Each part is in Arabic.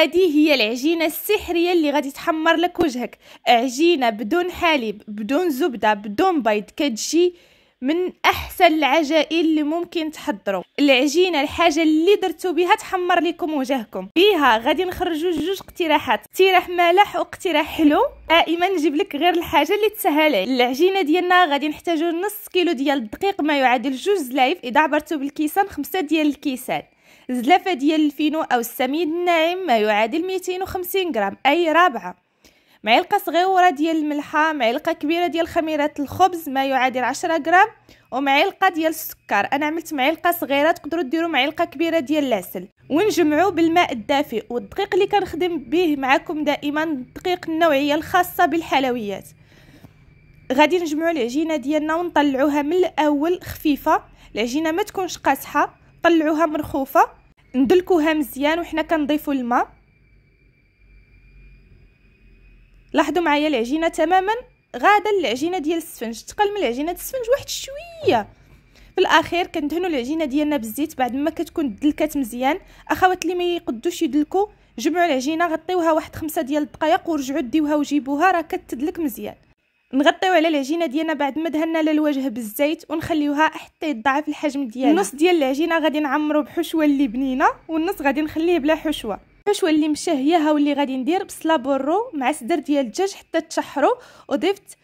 هذه هي العجينه السحريه اللي غادي تحمر لك وجهك عجينه بدون حليب بدون زبده بدون بيض كتجي من احسن العجائن اللي ممكن تحضروا العجينه الحاجه اللي درتو بها تحمر لكم وجهكم بها غادي نخرجوا جوج اقتراحات اقتراح مالح واقتراح حلو دائما نجيب لك غير الحاجه اللي تسهل العجينه ديالنا غادي نحتاجوا نص كيلو ديال الدقيق ما يعادل جوج زلايف اذا عبرتو بالكيسان خمسة ديال الكيسان زلافة ديال الفينو أو السميد الناعم ما يعادل 250 غرام أي رابعة معلقة صغيرة ديال الملحة معلقة كبيرة ديال خميرة الخبز ما يعادل 10 غرام ومعلقة ديال السكر أنا عملت معلقة صغيرة تقدروا ديروا معلقة كبيرة ديال العسل ونجمعوا بالماء الدافئ والدقيق اللي كنخدم به معكم دائما الدقيق النوعية الخاصة بالحلويات غادي نجمعوا العجينه ديالنا ونطلعوها من الاول خفيفه العجينه ما تكونش قاسحه طلعوها مرخوفه ندلكوها مزيان وحنا كنضيفوا الماء لاحظوا معايا العجينه تماما غادا العجينه ديال السفنج تقل من العجينه السفنج واحد شويه في الاخير كندهنوا العجينه ديالنا بالزيت بعد ما كتكون دلكات مزيان اخوات اللي ما يقدوش يدلكوا جمعوا العجينه غطيوها واحد خمسة ديال الدقائق ورجعوا ديوها وجيبوها راه كتدلك مزيان نغطيو على العجينه ديالنا بعد ما دهنا للوجه بالزيت ونخليوها حتى يتضاعف الحجم ديالها النص ديال العجينه غادي نعمرو بحشوه اللي بنينه والنص غادي نخليه بلا حشوه الحشوه اللي مشهياها واللي غادي ندير بصله بورو مع صدر ديال الدجاج حتى تشحرو وضفت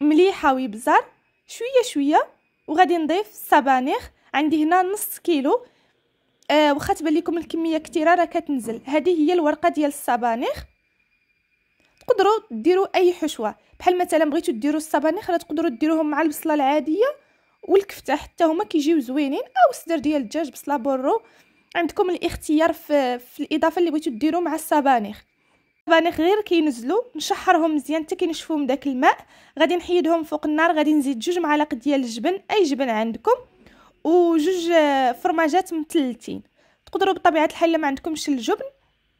مليحه ويبزار شويه شويه وغادي نضيف الصبانيخ عندي هنا نص كيلو آه واخا تبان لكم الكميه كثيره راه كتنزل هذه هي الورقه ديال الصبانيخ تقدروا ديروا اي حشوه بحال مثلا بغيتو ديروا الصبانخ راه تقدروا ديروهم مع البصله العاديه والكفته حتى هما كيجيو زوينين او صدر ديال الدجاج بصله بورو عندكم الاختيار في, في الاضافه اللي بغيتو ديروا مع الصبانخ الصبانخ غير كينزلوا نشحرهم مزيان حتى من داك الماء غادي نحيدهم فوق النار غادي نزيد جوج معالق ديال الجبن اي جبن عندكم وجوج آه، فرماجات متلتين تقدروا بطبيعه الحال ما عندكمش الجبن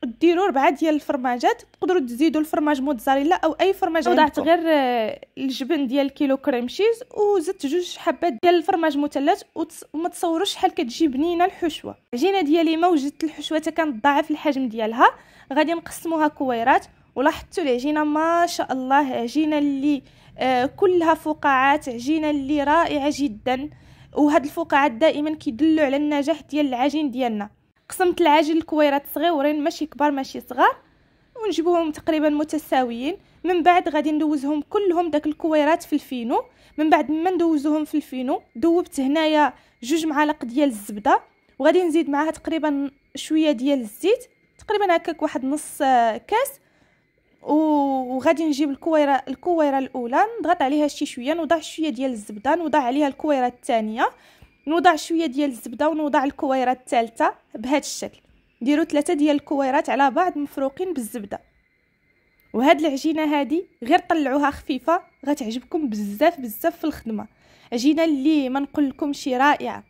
ديروا ربعه ديال الفرماجات تقدروا تزيدوا الفرماج موتزاريلا او اي فرماج وضعت غير آه، الجبن ديال كيلو كريم شيز وزدت جوج حبات ديال الفرماج مثلث وما تصوروش شحال كتجي بنينه الحشوه العجينه ديالي ما وجدت الحشوه كانت ضعف الحجم ديالها غادي نقسموها كويرات ولاحظتوا العجينه ما شاء الله عجينه اللي آه، كلها فقاعات عجينه اللي رائعه جدا وهاد الفقاعات دائما كيدلوا على النجاح ديال العجين ديالنا قسمت العاجل لكويرات صغيورين ماشي كبار ماشي صغار ونجيبوهم تقريبا متساويين من بعد غادي ندوزهم كلهم داك الكويرات في الفينو من بعد ما ندوزوهم في الفينو دوبت هنايا جوج معالق ديال الزبده وغادي نزيد معاها تقريبا شويه ديال الزيت تقريبا هكاك واحد نص آه، كاس وغادي نجيب الكويره الكويره الاولى نضغط عليها شي شويه نوضع شويه ديال الزبده نوضع عليها الكويره الثانيه نوضع شويه ديال الزبده ونوضع الكويرات الثالثه بهذا الشكل نديروا ثلاثه ديال الكويرات على بعض مفروقين بالزبده وهاد العجينه هادي غير طلعوها خفيفه غتعجبكم بزاف بزاف في الخدمه عجينه اللي ما نقول لكم شي رائعه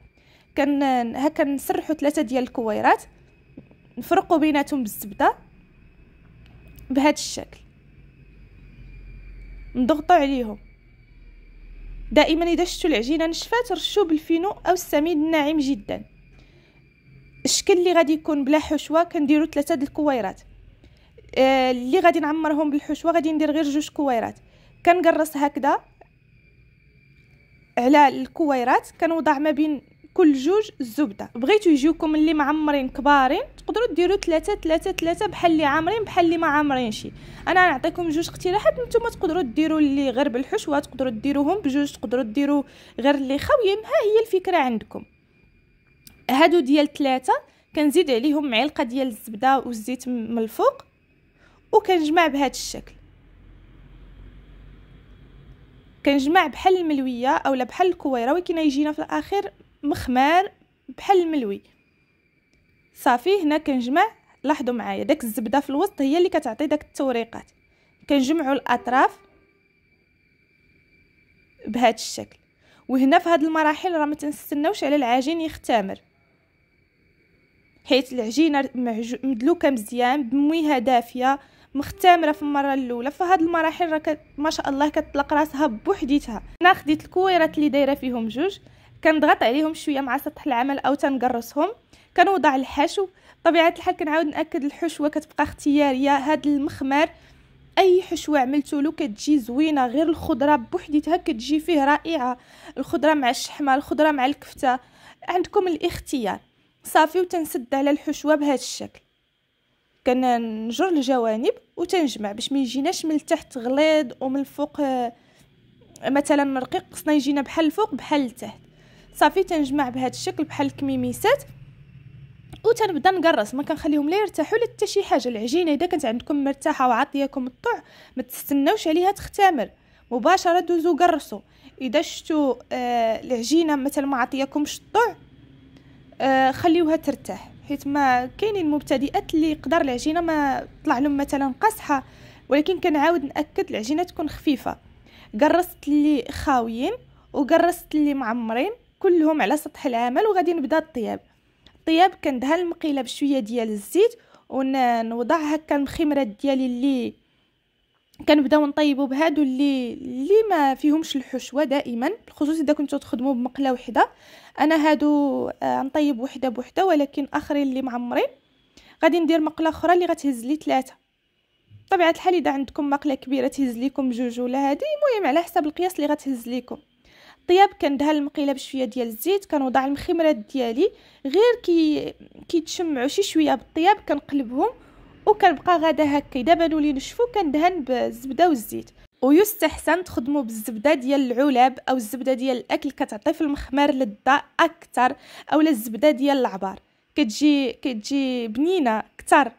كان هكا نسرحوا ثلاثه ديال الكويرات نفرقوا بيناتهم بالزبده بهاد الشكل نضغطوا عليهم دائما إذا شتو العجينة نشفات رشوا بالفينو أو السميد الناعم جدا الشكل اللي غادي يكون بلا حشوة كنديرو ثلاثة د الكويرات آه اللي غادي نعمرهم بالحشوة غادي ندير غير جوج كويرات كنقرص هكذا على الكويرات كنوضع ما بين كل جوج الزبده بغيتو يجيوكم اللي معمرين كبارين تقدروا ديروا ثلاثه ثلاثه ثلاثه بحال اللي عامرين بحال اللي ما شي انا نعطيكم جوج اقتراحات نتوما تقدروا ديروا اللي غير بالحشوه تقدروا ديروهم بجوج تقدروا ديروا غير اللي خاويين ها هي الفكره عندكم هادو ديال ثلاثه كنزيد عليهم معلقه ديال الزبده والزيت من الفوق وكنجمع بهذا الشكل كنجمع بحال الملويه اولا بحال الكويره ولكن يجينا في الاخير مخمار بحال الملوي صافي هنا كنجمع لاحظوا معايا داك الزبده في الوسط هي اللي كتعطي داك التوريقات كنجمعوا الاطراف بهذا الشكل وهنا في هذه المراحل راه ما تنستناوش على العجين يختمر حيت العجينه مدلوكه مزيان بمويها دافيه مختمره في المره الاولى فهاد المراحل راه ما شاء الله كتطلق راسها بوحديتها انا خديت الكويرات اللي دايره فيهم جوج كنضغط عليهم شويه مع سطح العمل او تنقرصهم كنوضع الحشو بطبيعه الحال كنعاود ناكد الحشوه كتبقى اختياريه هاد المخمار اي حشوه عملتو له كتجي زوينه غير الخضره بوحديتها كتجي فيه رائعه الخضره مع الشحمه الخضره مع الكفته عندكم الاختيار صافي وتنسد على الحشوه بهذا الشكل نجر الجوانب وتنجمع باش ما يجيناش من التحت غليظ ومن الفوق آه، مثلا رقيق خصنا يجينا بحال الفوق بحال التحت صافي تنجمع بهذا الشكل بحال الكميميسات وتنبدا نقرص ما كنخليهم لا يرتاحوا لا حتى شي حاجه العجينه اذا كانت عندكم مرتاحه وعطياكم الطوع ما تستناوش عليها تختمر مباشره دوزو قرصوا اذا شفتوا آه العجينه مثلا ما عطياكمش الطوع آه خليوها ترتاح حيت ما كاينين المبتدئات اللي يقدر العجينه ما طلع لهم مثلا قاصحه ولكن كنعاود ناكد العجينه تكون خفيفه قرصت اللي خاويين وقرصت اللي معمرين كلهم على سطح العمل وغادي نبدا الطياب الطياب كندهن المقيله بشويه ديال الزيت ونوضع هكا المخمرات ديالي اللي كنبداو نطيبو بهادو اللي اللي ما فيهمش الحشوه دائما بالخصوص اذا كنتو تخدمو بمقله وحده انا هادو آه نطيب وحده بوحده ولكن اخرين اللي معمرين غادي ندير مقله اخرى اللي غتهز لي ثلاثه طبيعه الحال اذا عندكم مقله كبيره تهز لكم جوج ولا هذه المهم على حسب القياس اللي غتهز لكم الطياب كندهن المقيله بشويه ديال الزيت كنوضع المخمرات ديالي غير كي كيتشمعوا شي شويه بالطياب كنقلبهم وكنبقى غادا هكا اذا بانوا لي نشفوا كندهن بالزبده والزيت ويستحسن تخدموا بالزبده ديال العلب او الزبده ديال الاكل كتعطي في المخمر للضاء اكثر اولا الزبده ديال العبار كتجي كتجي بنينه اكثر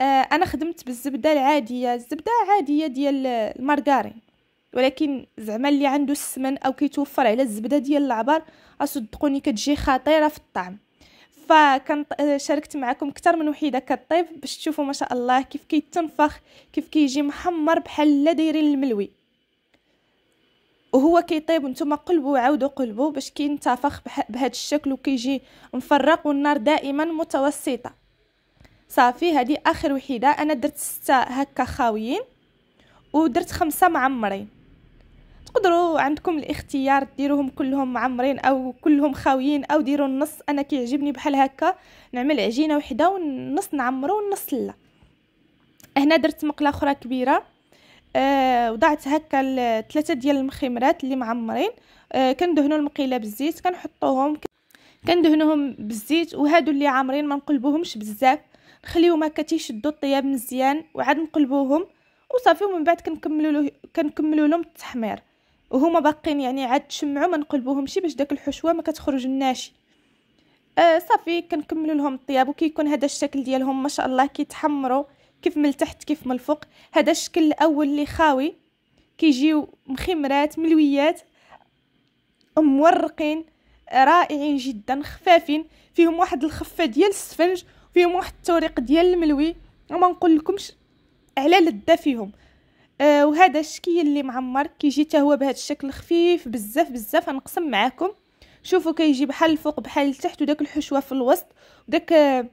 آه انا خدمت بالزبده العاديه الزبده عاديه ديال المارغرين ولكن زعما اللي عنده السمن او كيتوفر على الزبده ديال العبر اصدقوني كتجي خطيره في الطعم فكنت آه، شاركت معكم اكثر من وحيده كطيب باش تشوفوا ما شاء الله كيف كيتنفخ كيف كيجي محمر بحال لا دايرين الملوي وهو كيطيب نتوما قلبوا وعاودوا قلبوا باش كينتفخ بهذا الشكل وكيجي مفرق والنار دائما متوسطه صافي هذه اخر وحيده انا درت سته هكا خاويين ودرت خمسه معمرين تقدروا عندكم الاختيار ديروهم كلهم معمرين او كلهم خاويين او ديروا النص انا كيعجبني بحال هكا نعمل عجينه وحده والنص نعمره والنص لا هنا درت مقله اخرى كبيره آه وضعت هكا ثلاثه ديال المخمرات اللي معمرين آه كندهنوا المقيله بالزيت كنحطوهم كندهنوهم بالزيت وهادو اللي عامرين ما نقلبوهمش بزاف نخليوهم هكا تيشدوا الطياب مزيان وعاد نقلبوهم وصافي ومن بعد كنكملوا كنكملوا لهم التحمير وهما باقين يعني عاد تشمعوا ما شي باش داك الحشوه ما كتخرج لناشي آه صافي كنكملوا لهم الطياب وكيكون هذا الشكل ديالهم ما شاء الله كيتحمروا كيف من التحت كيف من الفوق هذا الشكل الاول اللي خاوي كيجيو مخمرات ملويات مورقين رائعين جدا خفافين فيهم واحد الخفه ديال السفنج فيهم واحد التوريق ديال الملوي وما نقول لكمش على لذه فيهم آه وهذا الشكل اللي معمر كيجي حتى هو بهذا الشكل خفيف بزاف بزاف غنقسم معاكم شوفوا كيجي بحال الفوق بحال التحت وداك الحشوه في الوسط وداك آه،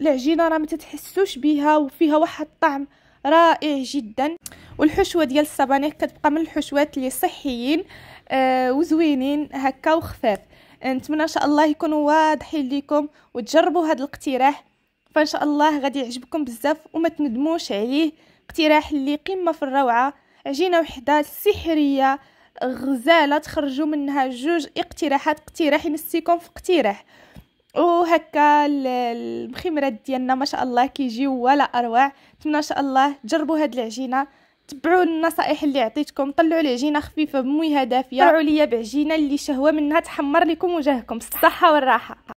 العجينه راه ما تتحسوش بها وفيها واحد الطعم رائع جدا والحشوه ديال الصبانيك كتبقى من الحشوات اللي صحيين آه وزوينين هكا وخفاف نتمنى ان شاء الله يكونوا واضحين لكم وتجربوا هذا الاقتراح فان شاء الله غادي يعجبكم بزاف وما تندموش عليه اقتراح اللي قمه في الروعه عجينه وحده سحريه غزاله تخرجوا منها جوج اقتراحات اقتراح ينسيكم في اقتراح وهكا المخمرات ديالنا ما شاء الله كيجيو ولا اروع نتمنى ان شاء الله تجربوا هاد العجينه تبعوا النصائح اللي عطيتكم طلعوا العجينه خفيفه بمويها دافيه طلعوا ليا بعجينه اللي شهوه منها تحمر لكم وجهكم بالصحه والراحه